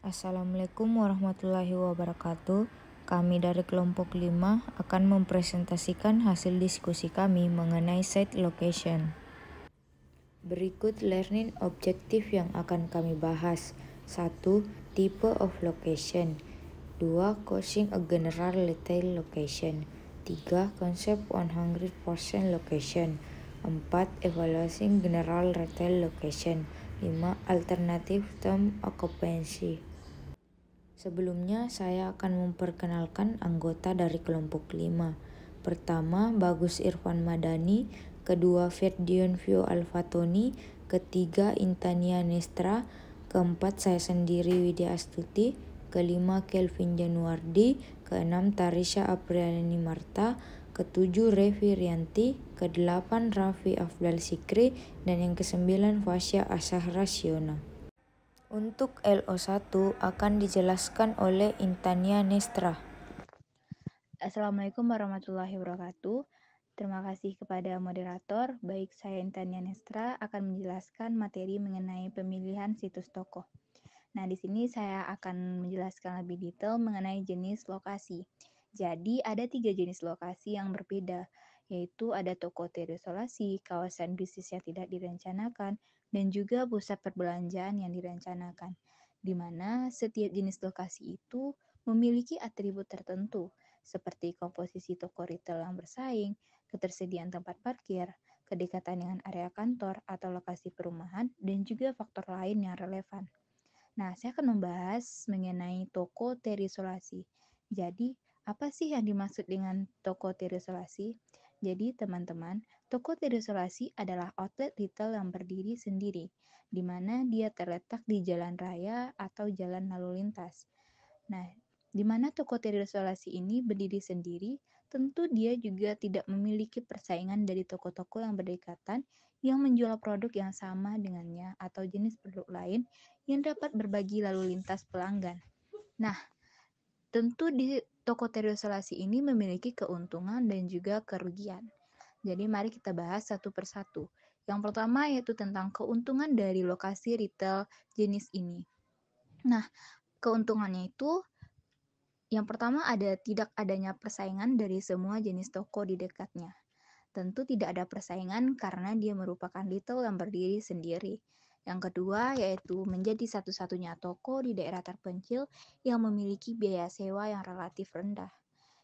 Assalamualaikum warahmatullahi wabarakatuh. Kami dari kelompok 5 akan mempresentasikan hasil diskusi kami mengenai site location. Berikut learning objektif yang akan kami bahas. 1. Tipe of location. 2. Causing a general retail location. 3. Konsep 100% location. 4. Evaluating general retail location. 5. Alternative term occupancy. Sebelumnya, saya akan memperkenalkan anggota dari kelompok 5. Pertama, Bagus Irfan Madani, kedua Vio Alfatoni, ketiga Intania Nestra, keempat saya sendiri Widya Astuti, kelima Kelvin Januardi, keenam Tarisha Apriani Marta, ketujuh Revi Rianti, kedelapan Raffi Afdal Sikri, dan yang kesembilan Fasya Asah Rasyona. Untuk LO1 akan dijelaskan oleh Intania Nestra. Assalamualaikum warahmatullahi wabarakatuh. Terima kasih kepada moderator, baik saya Intania Nestra akan menjelaskan materi mengenai pemilihan situs toko. Nah, di sini saya akan menjelaskan lebih detail mengenai jenis lokasi. Jadi, ada tiga jenis lokasi yang berbeda, yaitu ada toko terisolasi, kawasan bisnis yang tidak direncanakan, dan juga pusat perbelanjaan yang direncanakan, di mana setiap jenis lokasi itu memiliki atribut tertentu, seperti komposisi toko retail yang bersaing, ketersediaan tempat parkir, kedekatan dengan area kantor atau lokasi perumahan, dan juga faktor lain yang relevan. Nah, saya akan membahas mengenai toko terisolasi. Jadi, apa sih yang dimaksud dengan toko terisolasi? Jadi, teman-teman, Toko terisolasi adalah outlet retail yang berdiri sendiri, di mana dia terletak di jalan raya atau jalan lalu lintas. Nah, di mana toko terisolasi ini berdiri sendiri, tentu dia juga tidak memiliki persaingan dari toko-toko yang berdekatan yang menjual produk yang sama dengannya atau jenis produk lain yang dapat berbagi lalu lintas pelanggan. Nah, tentu di toko terisolasi ini memiliki keuntungan dan juga kerugian. Jadi mari kita bahas satu persatu. Yang pertama yaitu tentang keuntungan dari lokasi retail jenis ini. Nah, keuntungannya itu yang pertama ada tidak adanya persaingan dari semua jenis toko di dekatnya. Tentu tidak ada persaingan karena dia merupakan retail yang berdiri sendiri. Yang kedua yaitu menjadi satu-satunya toko di daerah terpencil yang memiliki biaya sewa yang relatif rendah.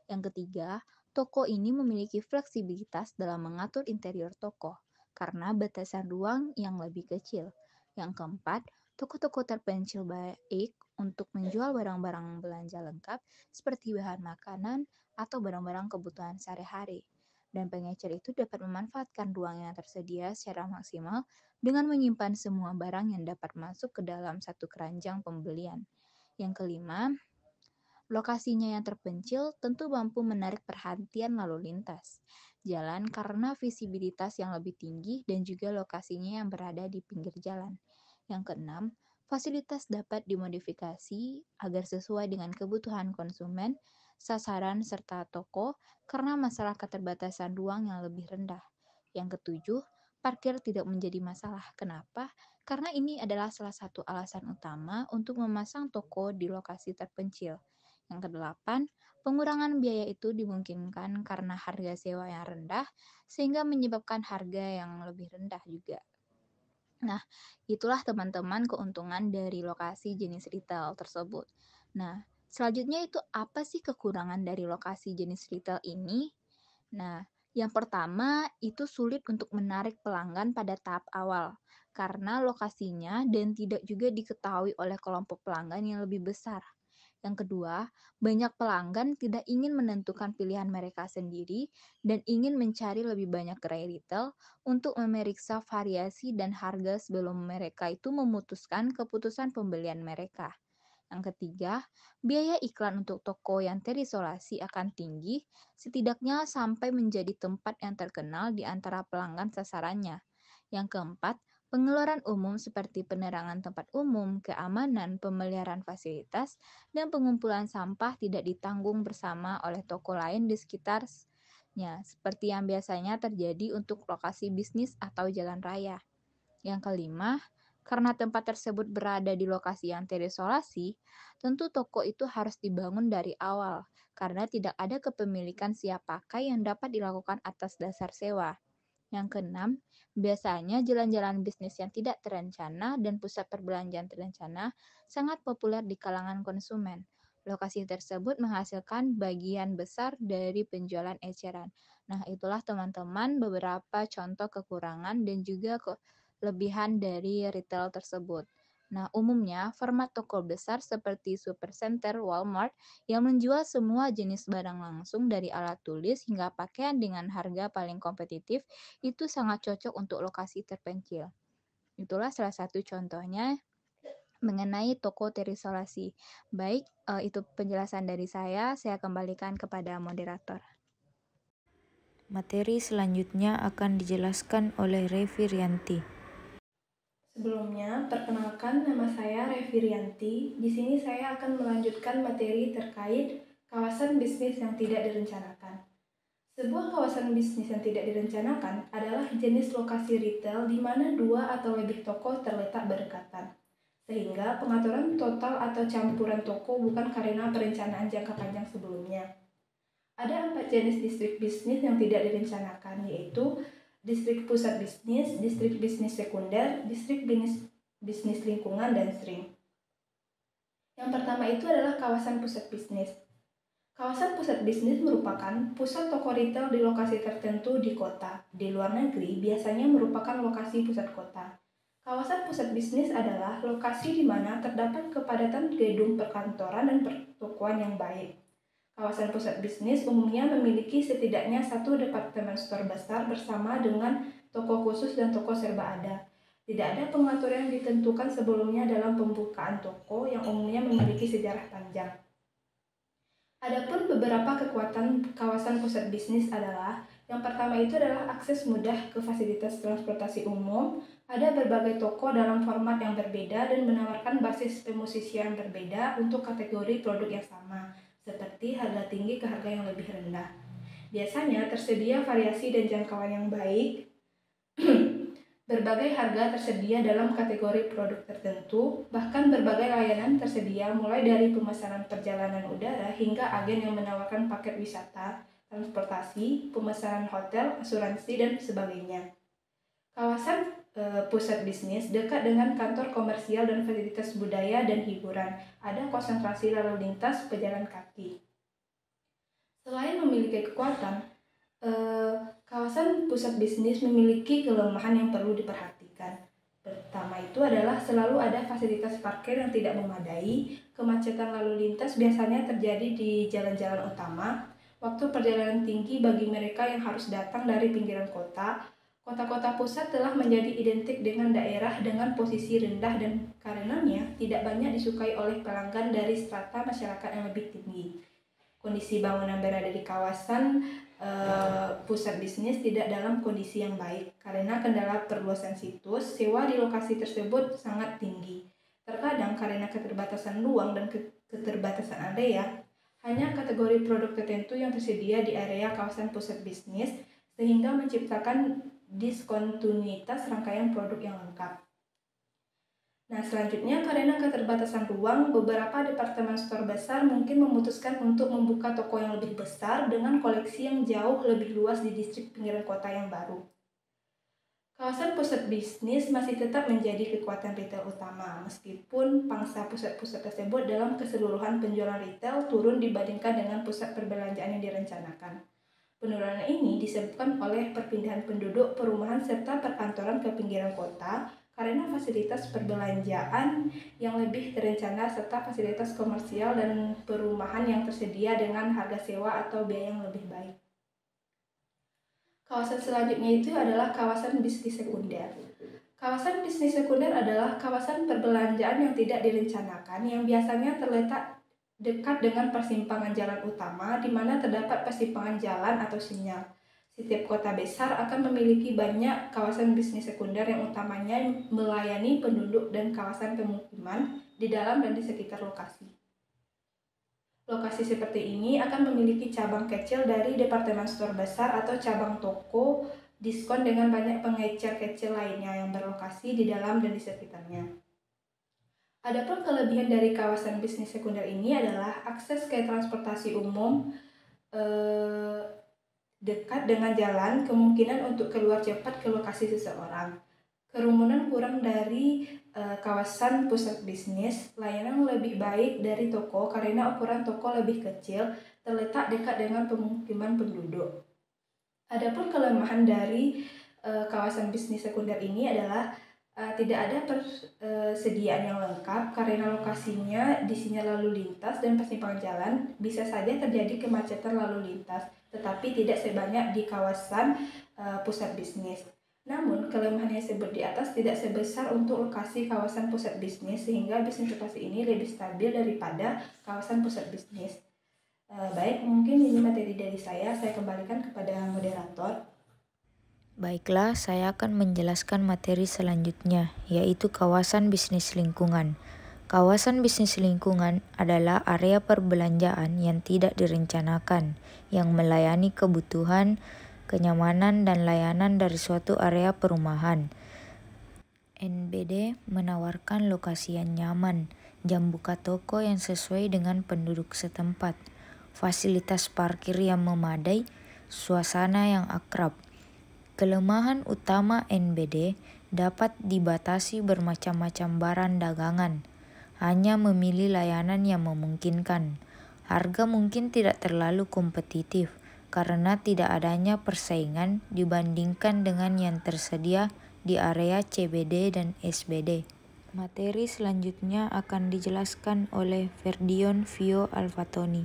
Yang ketiga, toko ini memiliki fleksibilitas dalam mengatur interior toko karena batasan ruang yang lebih kecil. Yang keempat, toko-toko terpencil baik untuk menjual barang-barang belanja lengkap seperti bahan makanan atau barang-barang kebutuhan sehari-hari. Dan pengecer itu dapat memanfaatkan ruang yang tersedia secara maksimal dengan menyimpan semua barang yang dapat masuk ke dalam satu keranjang pembelian. Yang kelima, Lokasinya yang terpencil tentu mampu menarik perhatian lalu lintas jalan karena visibilitas yang lebih tinggi dan juga lokasinya yang berada di pinggir jalan. Yang keenam, fasilitas dapat dimodifikasi agar sesuai dengan kebutuhan konsumen, sasaran, serta toko karena masalah keterbatasan ruang yang lebih rendah. Yang ketujuh, parkir tidak menjadi masalah. Kenapa? Karena ini adalah salah satu alasan utama untuk memasang toko di lokasi terpencil. Yang kedelapan, pengurangan biaya itu dimungkinkan karena harga sewa yang rendah sehingga menyebabkan harga yang lebih rendah juga. Nah, itulah teman-teman keuntungan dari lokasi jenis retail tersebut. Nah, selanjutnya itu apa sih kekurangan dari lokasi jenis retail ini? Nah, yang pertama, itu sulit untuk menarik pelanggan pada tahap awal karena lokasinya dan tidak juga diketahui oleh kelompok pelanggan yang lebih besar. Yang kedua, banyak pelanggan tidak ingin menentukan pilihan mereka sendiri dan ingin mencari lebih banyak gerai retail untuk memeriksa variasi dan harga sebelum mereka itu memutuskan keputusan pembelian mereka. Yang ketiga, biaya iklan untuk toko yang terisolasi akan tinggi, setidaknya sampai menjadi tempat yang terkenal di antara pelanggan sasarannya. Yang keempat, pengeluaran umum seperti penerangan tempat umum, keamanan, pemeliharaan fasilitas, dan pengumpulan sampah tidak ditanggung bersama oleh toko lain di sekitarnya, seperti yang biasanya terjadi untuk lokasi bisnis atau jalan raya. Yang kelima, karena tempat tersebut berada di lokasi yang terisolasi, tentu toko itu harus dibangun dari awal, karena tidak ada kepemilikan siap pakai yang dapat dilakukan atas dasar sewa. Yang keenam, biasanya jalan-jalan bisnis yang tidak terencana dan pusat perbelanjaan terencana sangat populer di kalangan konsumen. Lokasi tersebut menghasilkan bagian besar dari penjualan eceran. Nah, itulah teman-teman beberapa contoh kekurangan dan juga kelebihan dari retail tersebut. Nah, umumnya format toko besar seperti Supercenter, Walmart yang menjual semua jenis barang langsung dari alat tulis hingga pakaian dengan harga paling kompetitif itu sangat cocok untuk lokasi terpencil. Itulah salah satu contohnya mengenai toko terisolasi. Baik, eh, itu penjelasan dari saya. Saya kembalikan kepada moderator. Materi selanjutnya akan dijelaskan oleh Revi Rianti. Sebelumnya, perkenalkan nama saya Revi Rianti. Di sini saya akan melanjutkan materi terkait kawasan bisnis yang tidak direncanakan. Sebuah kawasan bisnis yang tidak direncanakan adalah jenis lokasi retail di mana dua atau lebih toko terletak berdekatan. Sehingga pengaturan total atau campuran toko bukan karena perencanaan jangka panjang sebelumnya. Ada empat jenis distrik bisnis yang tidak direncanakan, yaitu distrik pusat bisnis, distrik bisnis sekunder, distrik bisnis, bisnis lingkungan, dan sering. Yang pertama itu adalah kawasan pusat bisnis. Kawasan pusat bisnis merupakan pusat toko retail di lokasi tertentu di kota. Di luar negeri biasanya merupakan lokasi pusat kota. Kawasan pusat bisnis adalah lokasi di mana terdapat kepadatan gedung perkantoran dan pertokoan yang baik. Kawasan pusat bisnis umumnya memiliki setidaknya satu departemen store besar bersama dengan toko khusus dan toko serba ada. Tidak ada pengaturan yang ditentukan sebelumnya dalam pembukaan toko yang umumnya memiliki sejarah panjang. Adapun beberapa kekuatan kawasan pusat bisnis adalah yang pertama itu adalah akses mudah ke fasilitas transportasi umum. Ada berbagai toko dalam format yang berbeda dan menawarkan basis pemusisian berbeda untuk kategori produk yang sama seperti harga tinggi ke harga yang lebih rendah. Biasanya tersedia variasi dan jangkauan yang baik. berbagai harga tersedia dalam kategori produk tertentu, bahkan berbagai layanan tersedia mulai dari pemesanan perjalanan udara hingga agen yang menawarkan paket wisata, transportasi, pemesanan hotel, asuransi, dan sebagainya. Kawasan e, pusat bisnis dekat dengan kantor komersial dan fasilitas budaya dan hiburan. Ada konsentrasi lalu lintas pejalan kaki. Selain memiliki kekuatan, e, kawasan pusat bisnis memiliki kelemahan yang perlu diperhatikan. Pertama itu adalah selalu ada fasilitas parkir yang tidak memadai, kemacetan lalu lintas biasanya terjadi di jalan-jalan utama, waktu perjalanan tinggi bagi mereka yang harus datang dari pinggiran kota, Kota-kota pusat telah menjadi identik dengan daerah dengan posisi rendah dan karenanya tidak banyak disukai oleh pelanggan dari strata masyarakat yang lebih tinggi. Kondisi bangunan berada di kawasan eh, pusat bisnis tidak dalam kondisi yang baik karena kendala perluasan situs, sewa di lokasi tersebut sangat tinggi. Terkadang karena keterbatasan ruang dan keterbatasan area, hanya kategori produk tertentu yang tersedia di area kawasan pusat bisnis sehingga menciptakan diskontinuitas rangkaian produk yang lengkap. Nah, selanjutnya karena keterbatasan ruang, beberapa departemen store besar mungkin memutuskan untuk membuka toko yang lebih besar dengan koleksi yang jauh lebih luas di distrik pinggiran kota yang baru. Kawasan pusat bisnis masih tetap menjadi kekuatan retail utama, meskipun pangsa pusat-pusat tersebut dalam keseluruhan penjualan retail turun dibandingkan dengan pusat perbelanjaan yang direncanakan. Penurunan ini disebabkan oleh perpindahan penduduk perumahan serta perkantoran ke pinggiran kota karena fasilitas perbelanjaan yang lebih terencana serta fasilitas komersial dan perumahan yang tersedia dengan harga sewa atau biaya yang lebih baik. Kawasan selanjutnya itu adalah kawasan bisnis sekunder. Kawasan bisnis sekunder adalah kawasan perbelanjaan yang tidak direncanakan yang biasanya terletak dekat dengan persimpangan jalan utama di mana terdapat persimpangan jalan atau sinyal. Setiap kota besar akan memiliki banyak kawasan bisnis sekunder yang utamanya melayani penduduk dan kawasan pemukiman di dalam dan di sekitar lokasi. Lokasi seperti ini akan memiliki cabang kecil dari departemen store besar atau cabang toko diskon dengan banyak pengecer kecil lainnya yang berlokasi di dalam dan di sekitarnya. Adapun kelebihan dari kawasan bisnis sekunder ini adalah akses ke transportasi umum eh, dekat dengan jalan, kemungkinan untuk keluar cepat ke lokasi seseorang. Kerumunan kurang dari eh, kawasan pusat bisnis, layanan lebih baik dari toko karena ukuran toko lebih kecil, terletak dekat dengan pemukiman penduduk. Adapun kelemahan dari eh, kawasan bisnis sekunder ini adalah uh, tidak ada persediaan eh, yang lengkap karena lokasinya di sinyal lalu lintas dan persimpangan jalan bisa saja terjadi kemacetan lalu lintas tetapi tidak sebanyak di kawasan uh, pusat bisnis. Namun, kelemahan yang disebut di atas tidak sebesar untuk lokasi kawasan pusat bisnis, sehingga bisnis lokasi ini lebih stabil daripada kawasan pusat bisnis. Uh, baik, mungkin ini materi dari saya. Saya kembalikan kepada moderator. Baiklah, saya akan menjelaskan materi selanjutnya, yaitu kawasan bisnis lingkungan. Kawasan bisnis lingkungan adalah area perbelanjaan yang tidak direncanakan, yang melayani kebutuhan, kenyamanan, dan layanan dari suatu area perumahan. NBD menawarkan lokasi yang nyaman, jam buka toko yang sesuai dengan penduduk setempat, fasilitas parkir yang memadai, suasana yang akrab, Kelemahan utama NBD dapat dibatasi bermacam-macam barang dagangan, hanya memilih layanan yang memungkinkan. Harga mungkin tidak terlalu kompetitif karena tidak adanya persaingan dibandingkan dengan yang tersedia di area CBD dan SBD. Materi selanjutnya akan dijelaskan oleh Ferdion Vio Alfatoni.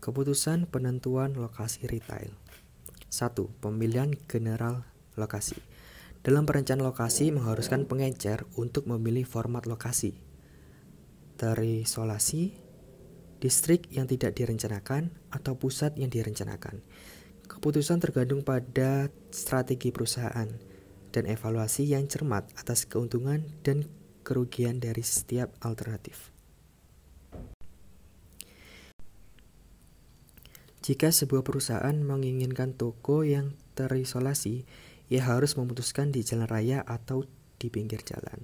Keputusan penentuan lokasi retail. 1. Pemilihan general lokasi. Dalam perencanaan lokasi mengharuskan pengecer untuk memilih format lokasi. Terisolasi, distrik yang tidak direncanakan, atau pusat yang direncanakan. Keputusan tergantung pada strategi perusahaan dan evaluasi yang cermat atas keuntungan dan kerugian dari setiap alternatif. Jika sebuah perusahaan menginginkan toko yang terisolasi, ia harus memutuskan di jalan raya atau di pinggir jalan.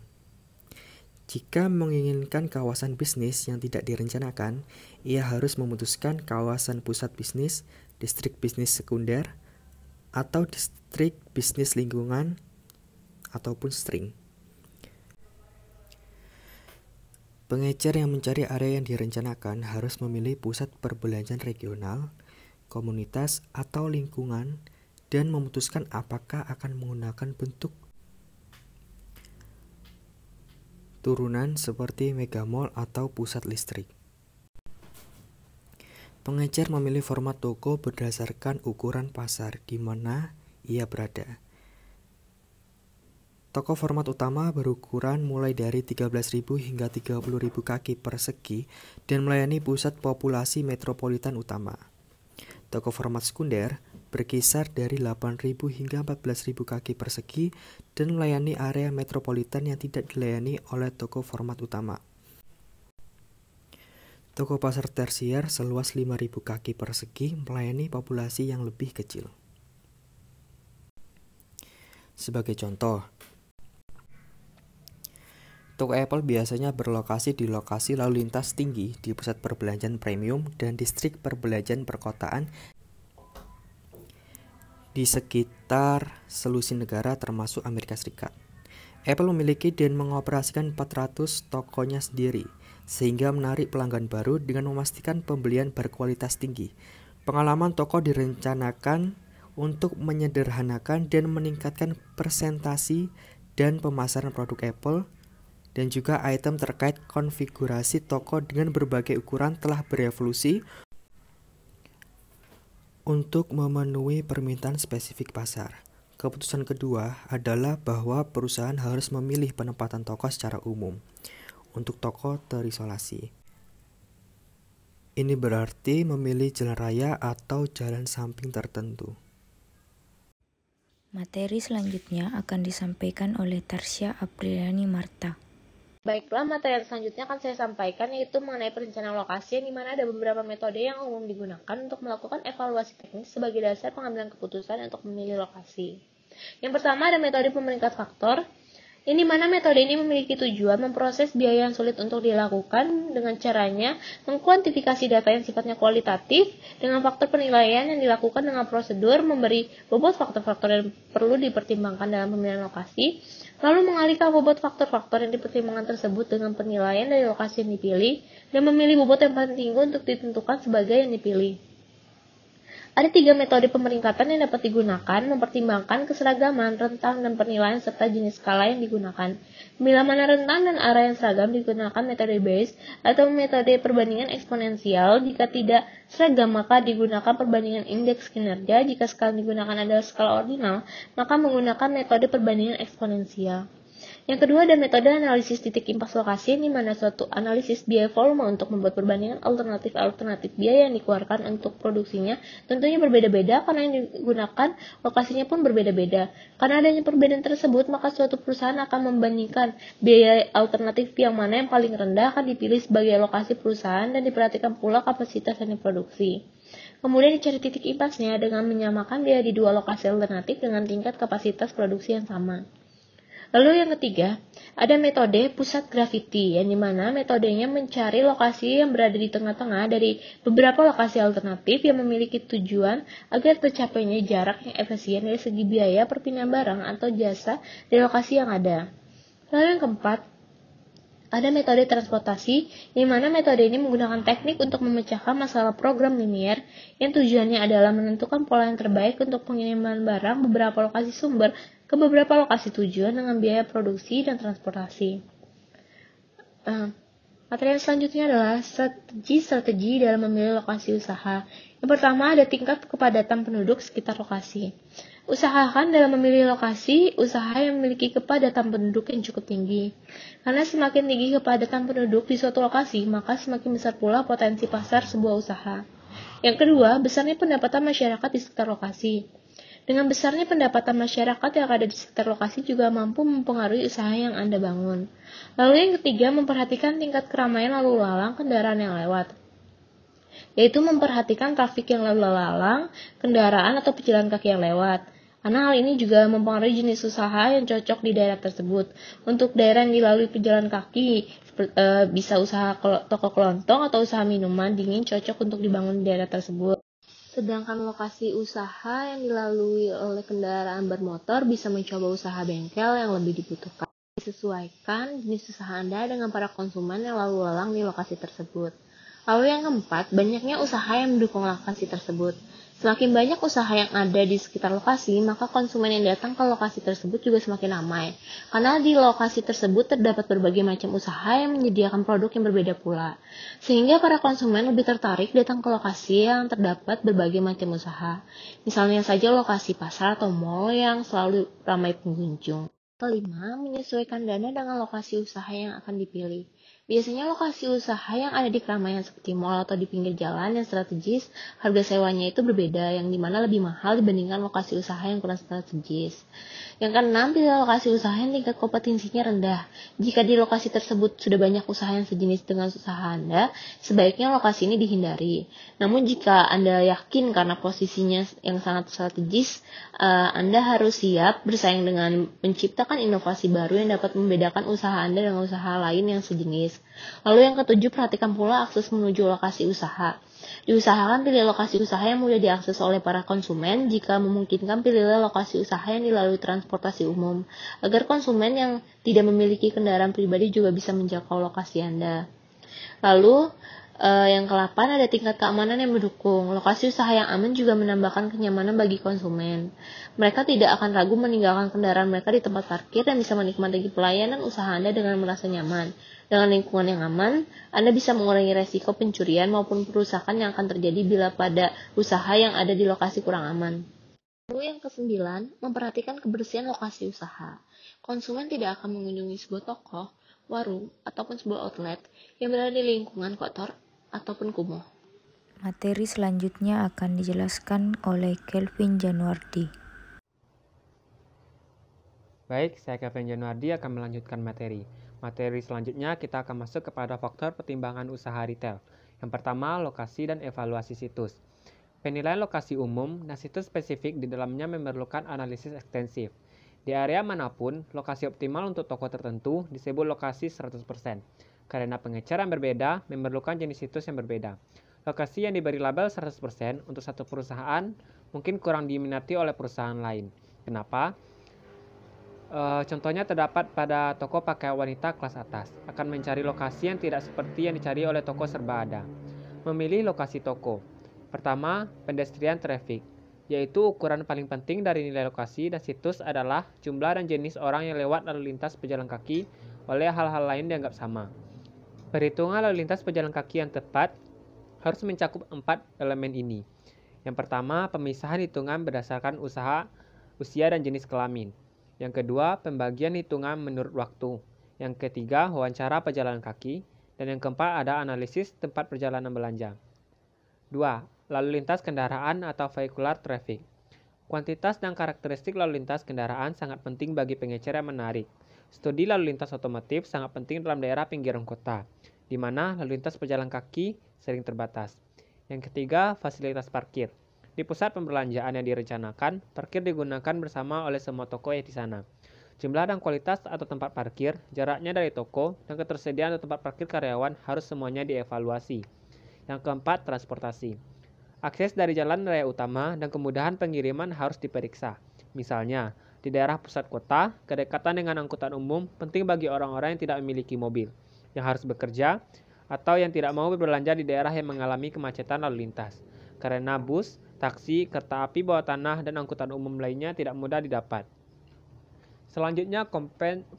Jika menginginkan kawasan bisnis yang tidak direncanakan, ia harus memutuskan kawasan pusat bisnis, distrik bisnis sekunder, atau distrik bisnis lingkungan, ataupun string. Pengecer yang mencari area yang direncanakan harus memilih pusat perbelanjaan regional, komunitas, atau lingkungan, dan memutuskan apakah akan menggunakan bentuk turunan seperti megamall atau pusat listrik. Pengecer memilih format toko berdasarkan ukuran pasar di mana ia berada. Toko format utama berukuran mulai dari 13.000 hingga 30.000 kaki persegi dan melayani pusat populasi metropolitan utama. Toko format sekunder berkisar dari 8.000 hingga 14.000 kaki persegi dan melayani area metropolitan yang tidak dilayani oleh toko format utama. Toko pasar tersier seluas 5.000 kaki persegi melayani populasi yang lebih kecil. Sebagai contoh, Toko Apple biasanya berlokasi di lokasi lalu lintas tinggi di pusat perbelanjaan premium dan distrik perbelanjaan perkotaan di sekitar selusi negara termasuk Amerika Serikat. Apple memiliki dan mengoperasikan 400 tokonya sendiri, sehingga menarik pelanggan baru dengan memastikan pembelian berkualitas tinggi. Pengalaman toko direncanakan untuk menyederhanakan dan meningkatkan presentasi dan pemasaran produk Apple dan juga item terkait konfigurasi toko dengan berbagai ukuran telah berevolusi untuk memenuhi permintaan spesifik pasar. Keputusan kedua adalah bahwa perusahaan harus memilih penempatan toko secara umum untuk toko terisolasi. Ini berarti memilih jalan raya atau jalan samping tertentu. Materi selanjutnya akan disampaikan oleh Tarsya Apriliani Marta. Baiklah, materi yang selanjutnya akan saya sampaikan yaitu mengenai perencanaan lokasi di mana ada beberapa metode yang umum digunakan untuk melakukan evaluasi teknis sebagai dasar pengambilan keputusan untuk memilih lokasi. Yang pertama ada metode pemeringkat faktor. Ini mana metode ini memiliki tujuan memproses biaya yang sulit untuk dilakukan dengan caranya mengkuantifikasi data yang sifatnya kualitatif dengan faktor penilaian yang dilakukan dengan prosedur memberi bobot faktor-faktor yang perlu dipertimbangkan dalam pemilihan lokasi Lalu mengalihkan bobot faktor-faktor yang dipertimbangkan tersebut dengan penilaian dari lokasi yang dipilih dan memilih bobot yang paling tinggi untuk ditentukan sebagai yang dipilih. Ada tiga metode pemeringkatan yang dapat digunakan mempertimbangkan keseragaman, rentang, dan penilaian serta jenis skala yang digunakan. Bila mana rentang dan arah yang seragam digunakan metode base atau metode perbandingan eksponensial, jika tidak seragam maka digunakan perbandingan indeks kinerja, jika skala yang digunakan adalah skala ordinal maka menggunakan metode perbandingan eksponensial. Yang kedua ada metode analisis titik impas lokasi di mana suatu analisis biaya volume untuk membuat perbandingan alternatif-alternatif biaya yang dikeluarkan untuk produksinya tentunya berbeda-beda karena yang digunakan lokasinya pun berbeda-beda. Karena adanya perbedaan tersebut, maka suatu perusahaan akan membandingkan biaya alternatif yang mana yang paling rendah akan dipilih sebagai lokasi perusahaan dan diperhatikan pula kapasitas yang diproduksi. Kemudian dicari titik impasnya dengan menyamakan biaya di dua lokasi alternatif dengan tingkat kapasitas produksi yang sama. Lalu yang ketiga, ada metode pusat grafiti yang dimana metodenya mencari lokasi yang berada di tengah-tengah dari beberapa lokasi alternatif yang memiliki tujuan agar tercapainya jarak yang efisien dari segi biaya perpindahan barang atau jasa dari lokasi yang ada. Lalu yang keempat, ada metode transportasi, di mana metode ini menggunakan teknik untuk memecahkan masalah program linier yang tujuannya adalah menentukan pola yang terbaik untuk pengiriman barang beberapa lokasi sumber ke beberapa lokasi tujuan dengan biaya produksi dan transportasi. Uh, eh, materi yang selanjutnya adalah strategi-strategi dalam memilih lokasi usaha. Yang pertama ada tingkat kepadatan penduduk sekitar lokasi. Usahakan dalam memilih lokasi usaha yang memiliki kepadatan penduduk yang cukup tinggi. Karena semakin tinggi kepadatan penduduk di suatu lokasi, maka semakin besar pula potensi pasar sebuah usaha. Yang kedua, besarnya pendapatan masyarakat di sekitar lokasi. Dengan besarnya pendapatan masyarakat yang ada di sekitar lokasi juga mampu mempengaruhi usaha yang Anda bangun. Lalu yang ketiga, memperhatikan tingkat keramaian lalu lalang kendaraan yang lewat yaitu memperhatikan trafik yang lalu lalang, kendaraan atau pejalan kaki yang lewat. Karena hal ini juga mempengaruhi jenis usaha yang cocok di daerah tersebut. Untuk daerah yang dilalui pejalan kaki, eh, bisa usaha toko kelontong atau usaha minuman dingin cocok untuk dibangun di daerah tersebut. Sedangkan lokasi usaha yang dilalui oleh kendaraan bermotor bisa mencoba usaha bengkel yang lebih dibutuhkan. Disesuaikan jenis usaha Anda dengan para konsumen yang lalu lalang di lokasi tersebut. Lalu yang keempat, banyaknya usaha yang mendukung lokasi tersebut. Semakin banyak usaha yang ada di sekitar lokasi, maka konsumen yang datang ke lokasi tersebut juga semakin ramai. Karena di lokasi tersebut terdapat berbagai macam usaha yang menyediakan produk yang berbeda pula. Sehingga para konsumen lebih tertarik datang ke lokasi yang terdapat berbagai macam usaha. Misalnya saja lokasi pasar atau mall yang selalu ramai pengunjung. Kelima, menyesuaikan dana dengan lokasi usaha yang akan dipilih. Biasanya lokasi usaha yang ada di keramaian seperti mall atau di pinggir jalan yang strategis, harga sewanya itu berbeda yang dimana lebih mahal dibandingkan lokasi usaha yang kurang strategis. Yang keenam, pilih lokasi usaha yang tingkat kompetensinya rendah. Jika di lokasi tersebut sudah banyak usaha yang sejenis dengan usaha Anda, sebaiknya lokasi ini dihindari. Namun jika Anda yakin karena posisinya yang sangat strategis, eh, Anda harus siap bersaing dengan menciptakan inovasi baru yang dapat membedakan usaha Anda dengan usaha lain yang sejenis. Lalu yang ketujuh, perhatikan pula akses menuju lokasi usaha. Diusahakan pilih lokasi usaha yang mudah diakses oleh para konsumen, jika memungkinkan pilihlah lokasi usaha yang dilalui transportasi umum, agar konsumen yang tidak memiliki kendaraan pribadi juga bisa menjangkau lokasi Anda. Lalu, Uh, yang ke-8 ada tingkat keamanan yang mendukung. Lokasi usaha yang aman juga menambahkan kenyamanan bagi konsumen. Mereka tidak akan ragu meninggalkan kendaraan mereka di tempat parkir dan bisa menikmati pelayanan usaha Anda dengan merasa nyaman. Dengan lingkungan yang aman, Anda bisa mengurangi resiko pencurian maupun perusakan yang akan terjadi bila pada usaha yang ada di lokasi kurang aman. Lalu yang kesembilan, memperhatikan kebersihan lokasi usaha. Konsumen tidak akan mengunjungi sebuah toko, warung, ataupun sebuah outlet yang berada di lingkungan kotor ataupun kumuh. Materi selanjutnya akan dijelaskan oleh Kelvin Januardi. Baik, saya Kelvin Januardi akan melanjutkan materi. Materi selanjutnya kita akan masuk kepada faktor pertimbangan usaha retail. Yang pertama, lokasi dan evaluasi situs. Penilaian lokasi umum dan situs spesifik di dalamnya memerlukan analisis ekstensif. Di area manapun, lokasi optimal untuk toko tertentu disebut lokasi karena pengecaran berbeda memerlukan jenis situs yang berbeda. Lokasi yang diberi label 100% untuk satu perusahaan mungkin kurang diminati oleh perusahaan lain. Kenapa? E, contohnya terdapat pada toko pakaian wanita kelas atas, akan mencari lokasi yang tidak seperti yang dicari oleh toko serba ada. Memilih lokasi toko. Pertama, pedestrian traffic, yaitu ukuran paling penting dari nilai lokasi dan situs adalah jumlah dan jenis orang yang lewat lalu lintas pejalan kaki oleh hal-hal lain dianggap sama. Perhitungan lalu lintas pejalan kaki yang tepat harus mencakup empat elemen ini. Yang pertama, pemisahan hitungan berdasarkan usaha, usia, dan jenis kelamin. Yang kedua, pembagian hitungan menurut waktu. Yang ketiga, wawancara pejalan kaki. Dan yang keempat, ada analisis tempat perjalanan belanja. Dua, Lalu lintas kendaraan atau vehicular traffic. Kuantitas dan karakteristik lalu lintas kendaraan sangat penting bagi pengecer yang menarik. Studi lalu lintas otomotif sangat penting dalam daerah pinggiran kota, di mana lalu lintas pejalan kaki sering terbatas. Yang ketiga, fasilitas parkir. Di pusat pembelanjaan yang direncanakan, parkir digunakan bersama oleh semua toko yang di sana. Jumlah dan kualitas atau tempat parkir, jaraknya dari toko, dan ketersediaan atau tempat parkir karyawan harus semuanya dievaluasi. Yang keempat, transportasi. Akses dari jalan raya utama dan kemudahan pengiriman harus diperiksa. Misalnya, di daerah pusat kota, kedekatan dengan angkutan umum penting bagi orang-orang yang tidak memiliki mobil, yang harus bekerja, atau yang tidak mau berbelanja di daerah yang mengalami kemacetan lalu lintas. Karena bus, taksi, kereta api bawah tanah, dan angkutan umum lainnya tidak mudah didapat. Selanjutnya,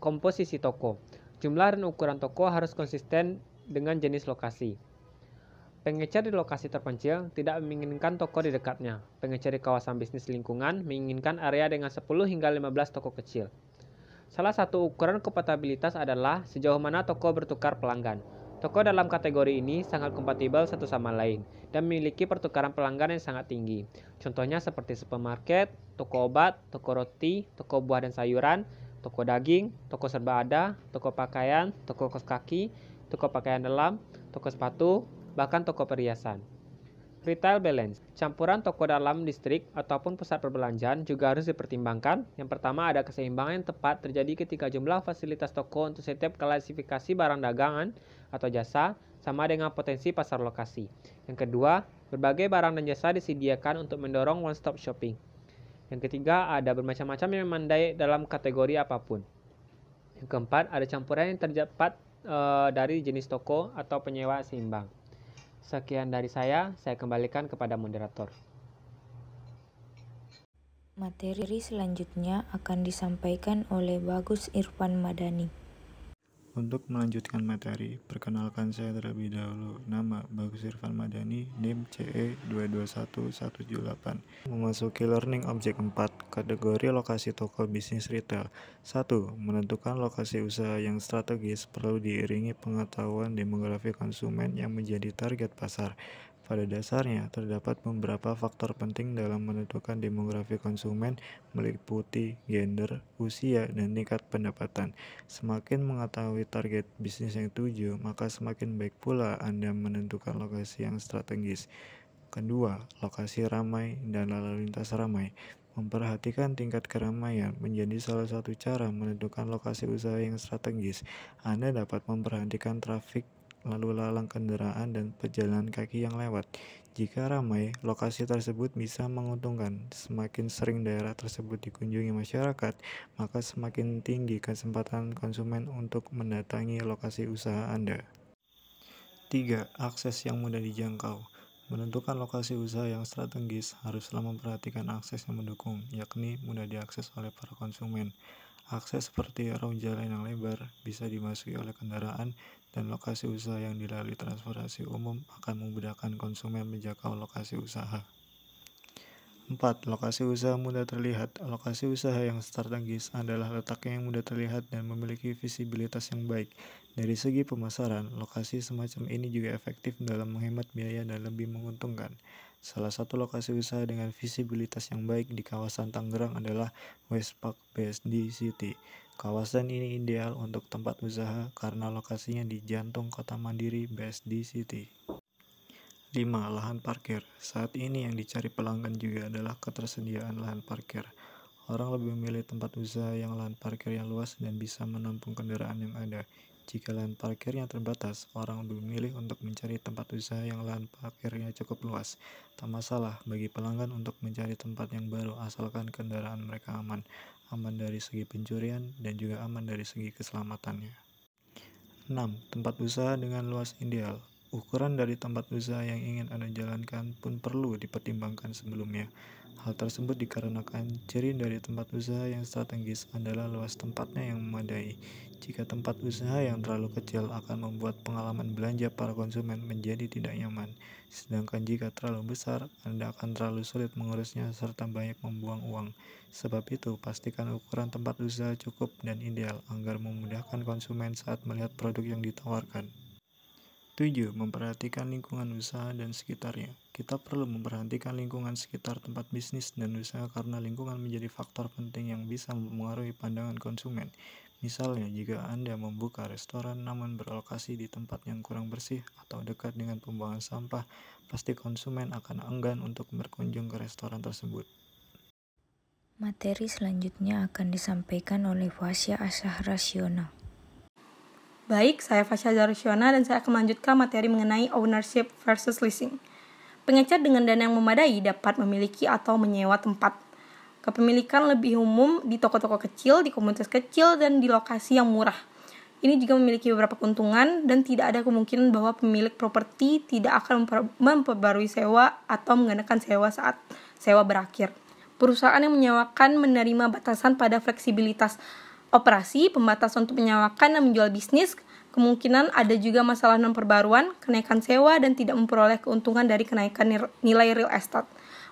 komposisi toko. Jumlah dan ukuran toko harus konsisten dengan jenis lokasi. Pengecer di lokasi terpencil tidak menginginkan toko di dekatnya. Pengecer di kawasan bisnis lingkungan menginginkan area dengan 10 hingga 15 toko kecil. Salah satu ukuran kompatibilitas adalah sejauh mana toko bertukar pelanggan. Toko dalam kategori ini sangat kompatibel satu sama lain dan memiliki pertukaran pelanggan yang sangat tinggi. Contohnya seperti supermarket, toko obat, toko roti, toko buah dan sayuran, toko daging, toko serba ada, toko pakaian, toko kos kaki, toko pakaian dalam, toko sepatu, bahkan toko perhiasan. Retail balance, campuran toko dalam distrik ataupun pusat perbelanjaan juga harus dipertimbangkan. Yang pertama ada keseimbangan yang tepat terjadi ketika jumlah fasilitas toko untuk setiap klasifikasi barang dagangan atau jasa sama dengan potensi pasar lokasi. Yang kedua, berbagai barang dan jasa disediakan untuk mendorong one stop shopping. Yang ketiga, ada bermacam-macam yang memandai dalam kategori apapun. Yang keempat, ada campuran yang terdapat e, dari jenis toko atau penyewa seimbang. Sekian dari saya, saya kembalikan kepada moderator. Materi selanjutnya akan disampaikan oleh Bagus Irfan Madani. Untuk melanjutkan materi, perkenalkan saya terlebih dahulu. Nama Bagus Irfan Madani, NIM CE 221178. Memasuki Learning Object 4, kategori lokasi toko bisnis retail. 1. Menentukan lokasi usaha yang strategis perlu diiringi pengetahuan demografi konsumen yang menjadi target pasar. Pada dasarnya, terdapat beberapa faktor penting dalam menentukan demografi konsumen meliputi gender, usia, dan tingkat pendapatan. Semakin mengetahui target bisnis yang tuju, maka semakin baik pula Anda menentukan lokasi yang strategis. Kedua, lokasi ramai dan lalu lintas ramai. Memperhatikan tingkat keramaian menjadi salah satu cara menentukan lokasi usaha yang strategis. Anda dapat memperhatikan trafik lalu lalang kendaraan dan pejalan kaki yang lewat. Jika ramai, lokasi tersebut bisa menguntungkan. Semakin sering daerah tersebut dikunjungi masyarakat, maka semakin tinggi kesempatan konsumen untuk mendatangi lokasi usaha Anda. 3. Akses yang mudah dijangkau. Menentukan lokasi usaha yang strategis haruslah memperhatikan akses yang mendukung, yakni mudah diakses oleh para konsumen. Akses seperti arah jalan yang lebar bisa dimasuki oleh kendaraan dan lokasi usaha yang dilalui transportasi umum akan memudahkan konsumen menjangkau lokasi usaha. 4. Lokasi usaha mudah terlihat. Lokasi usaha yang strategis adalah letaknya yang mudah terlihat dan memiliki visibilitas yang baik. Dari segi pemasaran, lokasi semacam ini juga efektif dalam menghemat biaya dan lebih menguntungkan. Salah satu lokasi usaha dengan visibilitas yang baik di kawasan Tangerang adalah West Park BSD City. Kawasan ini ideal untuk tempat usaha karena lokasinya di jantung kota mandiri BSD City. 5. Lahan parkir. Saat ini yang dicari pelanggan juga adalah ketersediaan lahan parkir. Orang lebih memilih tempat usaha yang lahan parkir yang luas dan bisa menampung kendaraan yang ada. Jika lahan parkirnya terbatas, orang lebih memilih untuk mencari tempat usaha yang lahan parkirnya cukup luas. Tak masalah bagi pelanggan untuk mencari tempat yang baru asalkan kendaraan mereka aman, aman dari segi pencurian dan juga aman dari segi keselamatannya. 6. Tempat usaha dengan luas ideal. Ukuran dari tempat usaha yang ingin Anda jalankan pun perlu dipertimbangkan sebelumnya. Hal tersebut dikarenakan ciri dari tempat usaha yang strategis adalah luas tempatnya yang memadai. Jika tempat usaha yang terlalu kecil akan membuat pengalaman belanja para konsumen menjadi tidak nyaman, sedangkan jika terlalu besar, Anda akan terlalu sulit mengurusnya serta banyak membuang uang. Sebab itu, pastikan ukuran tempat usaha cukup dan ideal agar memudahkan konsumen saat melihat produk yang ditawarkan. 7. Memperhatikan lingkungan usaha dan sekitarnya. Kita perlu memperhatikan lingkungan sekitar tempat bisnis dan usaha karena lingkungan menjadi faktor penting yang bisa mempengaruhi pandangan konsumen. Misalnya, jika Anda membuka restoran namun berlokasi di tempat yang kurang bersih atau dekat dengan pembuangan sampah, pasti konsumen akan enggan untuk berkunjung ke restoran tersebut. Materi selanjutnya akan disampaikan oleh Fasya Asah Rasional. Baik, saya Fasya Zarusyona dan saya akan melanjutkan materi mengenai ownership versus leasing. Pengecer dengan dana yang memadai dapat memiliki atau menyewa tempat. Kepemilikan lebih umum di toko-toko kecil, di komunitas kecil, dan di lokasi yang murah. Ini juga memiliki beberapa keuntungan dan tidak ada kemungkinan bahwa pemilik properti tidak akan memperbarui sewa atau menggunakan sewa saat sewa berakhir. Perusahaan yang menyewakan menerima batasan pada fleksibilitas operasi, pembatasan untuk menyewakan dan menjual bisnis, kemungkinan ada juga masalah non perbaruan, kenaikan sewa dan tidak memperoleh keuntungan dari kenaikan nilai real estate.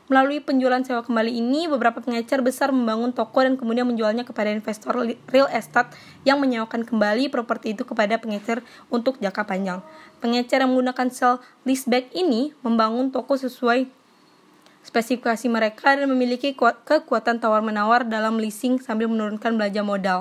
Melalui penjualan sewa kembali ini, beberapa pengecer besar membangun toko dan kemudian menjualnya kepada investor real estate yang menyewakan kembali properti itu kepada pengecer untuk jangka panjang. Pengecer yang menggunakan sel leaseback ini membangun toko sesuai spesifikasi mereka dan memiliki kekuatan tawar-menawar dalam leasing sambil menurunkan belanja modal.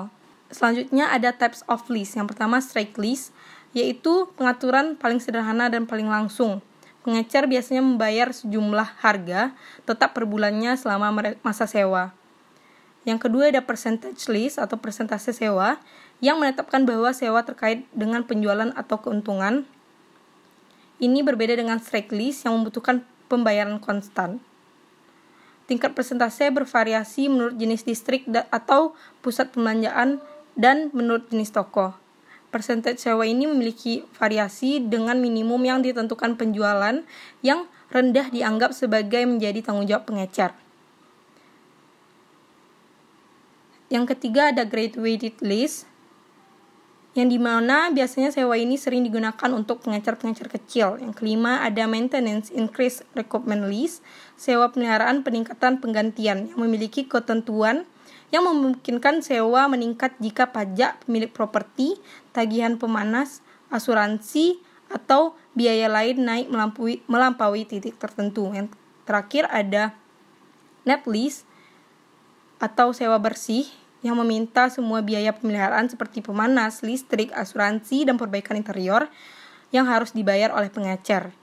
Selanjutnya ada types of lease. Yang pertama straight lease, yaitu pengaturan paling sederhana dan paling langsung. Pengecer biasanya membayar sejumlah harga tetap per bulannya selama masa sewa. Yang kedua ada percentage lease atau persentase sewa yang menetapkan bahwa sewa terkait dengan penjualan atau keuntungan. Ini berbeda dengan straight lease yang membutuhkan pembayaran konstan. Tingkat persentase bervariasi menurut jenis distrik atau pusat pembelanjaan dan menurut jenis toko. Persentase sewa ini memiliki variasi dengan minimum yang ditentukan penjualan yang rendah dianggap sebagai menjadi tanggung jawab pengecer. Yang ketiga ada graduated list yang dimana biasanya sewa ini sering digunakan untuk pengecer-pengecer kecil. Yang kelima ada maintenance increase recoupment lease, sewa pemeliharaan peningkatan penggantian yang memiliki ketentuan yang memungkinkan sewa meningkat jika pajak pemilik properti, tagihan pemanas, asuransi, atau biaya lain naik melampaui, melampaui titik tertentu. Yang terakhir ada net lease atau sewa bersih yang meminta semua biaya pemeliharaan seperti pemanas, listrik, asuransi, dan perbaikan interior yang harus dibayar oleh pengecer.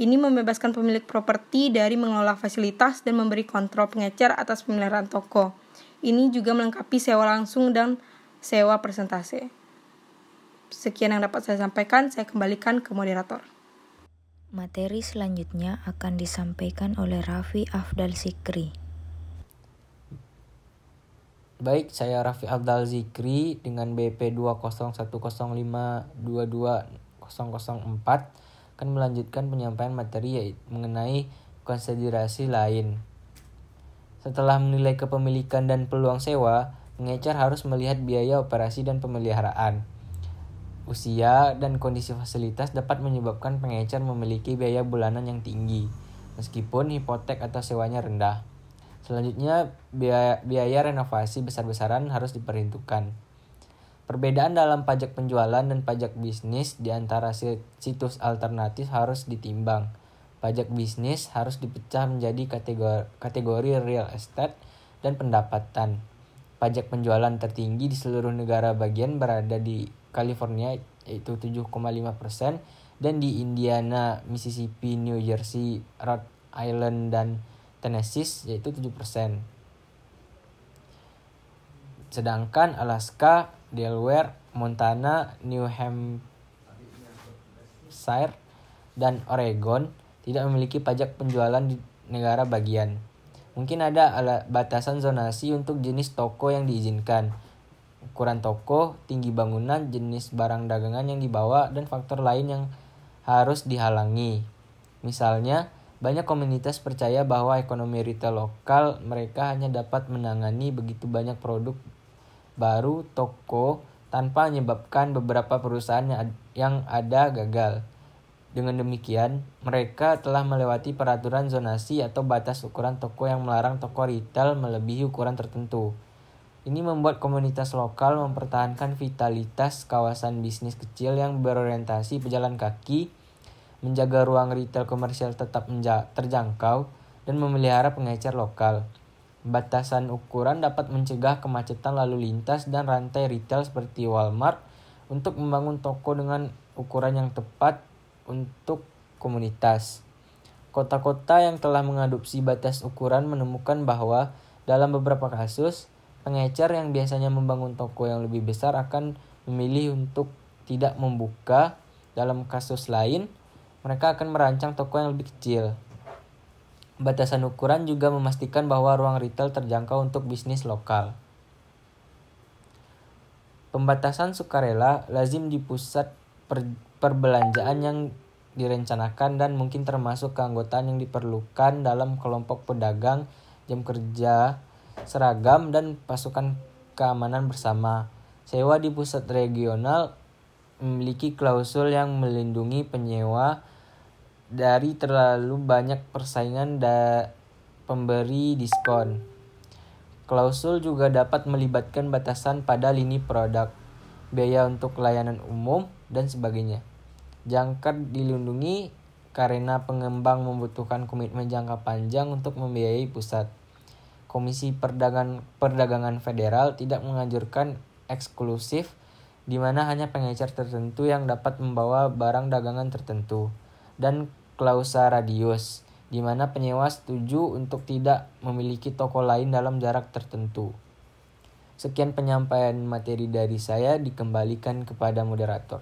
Ini membebaskan pemilik properti dari mengelola fasilitas dan memberi kontrol pengecer atas pemeliharaan toko. Ini juga melengkapi sewa langsung dan sewa persentase. Sekian yang dapat saya sampaikan, saya kembalikan ke moderator. Materi selanjutnya akan disampaikan oleh Raffi Afdal Sikri. Baik, saya Raffi Abdal Zikri dengan BP 20105220004 akan melanjutkan penyampaian materi mengenai konsiderasi lain. Setelah menilai kepemilikan dan peluang sewa, pengecer harus melihat biaya operasi dan pemeliharaan. Usia dan kondisi fasilitas dapat menyebabkan pengecer memiliki biaya bulanan yang tinggi, meskipun hipotek atau sewanya rendah. Selanjutnya, biaya, biaya renovasi besar-besaran harus diperhitungkan. Perbedaan dalam pajak penjualan dan pajak bisnis di antara situs alternatif harus ditimbang. Pajak bisnis harus dipecah menjadi kategori, kategori real estate dan pendapatan. Pajak penjualan tertinggi di seluruh negara bagian berada di California yaitu 7,5% dan di Indiana, Mississippi, New Jersey, Rhode Island dan Tennessee yaitu 7%. Sedangkan Alaska, Delaware, Montana, New Hampshire, dan Oregon tidak memiliki pajak penjualan di negara bagian. Mungkin ada batasan zonasi untuk jenis toko yang diizinkan, ukuran toko, tinggi bangunan, jenis barang dagangan yang dibawa, dan faktor lain yang harus dihalangi. Misalnya, banyak komunitas percaya bahwa ekonomi retail lokal mereka hanya dapat menangani begitu banyak produk baru toko tanpa menyebabkan beberapa perusahaan yang ada gagal. Dengan demikian, mereka telah melewati peraturan zonasi atau batas ukuran toko yang melarang toko retail melebihi ukuran tertentu. Ini membuat komunitas lokal mempertahankan vitalitas kawasan bisnis kecil yang berorientasi pejalan kaki menjaga ruang retail komersial tetap terjangkau, dan memelihara pengecer lokal. Batasan ukuran dapat mencegah kemacetan lalu lintas dan rantai retail seperti Walmart untuk membangun toko dengan ukuran yang tepat untuk komunitas. Kota-kota yang telah mengadopsi batas ukuran menemukan bahwa dalam beberapa kasus, pengecer yang biasanya membangun toko yang lebih besar akan memilih untuk tidak membuka. Dalam kasus lain, mereka akan merancang toko yang lebih kecil. Batasan ukuran juga memastikan bahwa ruang retail terjangkau untuk bisnis lokal. Pembatasan sukarela lazim di pusat per perbelanjaan yang direncanakan dan mungkin termasuk keanggotaan yang diperlukan dalam kelompok pedagang, jam kerja, seragam, dan pasukan keamanan bersama. Sewa di pusat regional memiliki klausul yang melindungi penyewa dari terlalu banyak persaingan da pemberi diskon. Klausul juga dapat melibatkan batasan pada lini produk, biaya untuk layanan umum, dan sebagainya. Jangkar dilindungi karena pengembang membutuhkan komitmen jangka panjang untuk membiayai pusat. Komisi Perdagangan, Perdagangan Federal tidak menganjurkan eksklusif di mana hanya pengecer tertentu yang dapat membawa barang dagangan tertentu dan klausa radius, di mana penyewa setuju untuk tidak memiliki toko lain dalam jarak tertentu. Sekian penyampaian materi dari saya dikembalikan kepada moderator.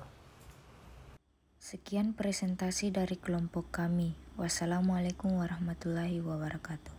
Sekian presentasi dari kelompok kami. Wassalamualaikum warahmatullahi wabarakatuh.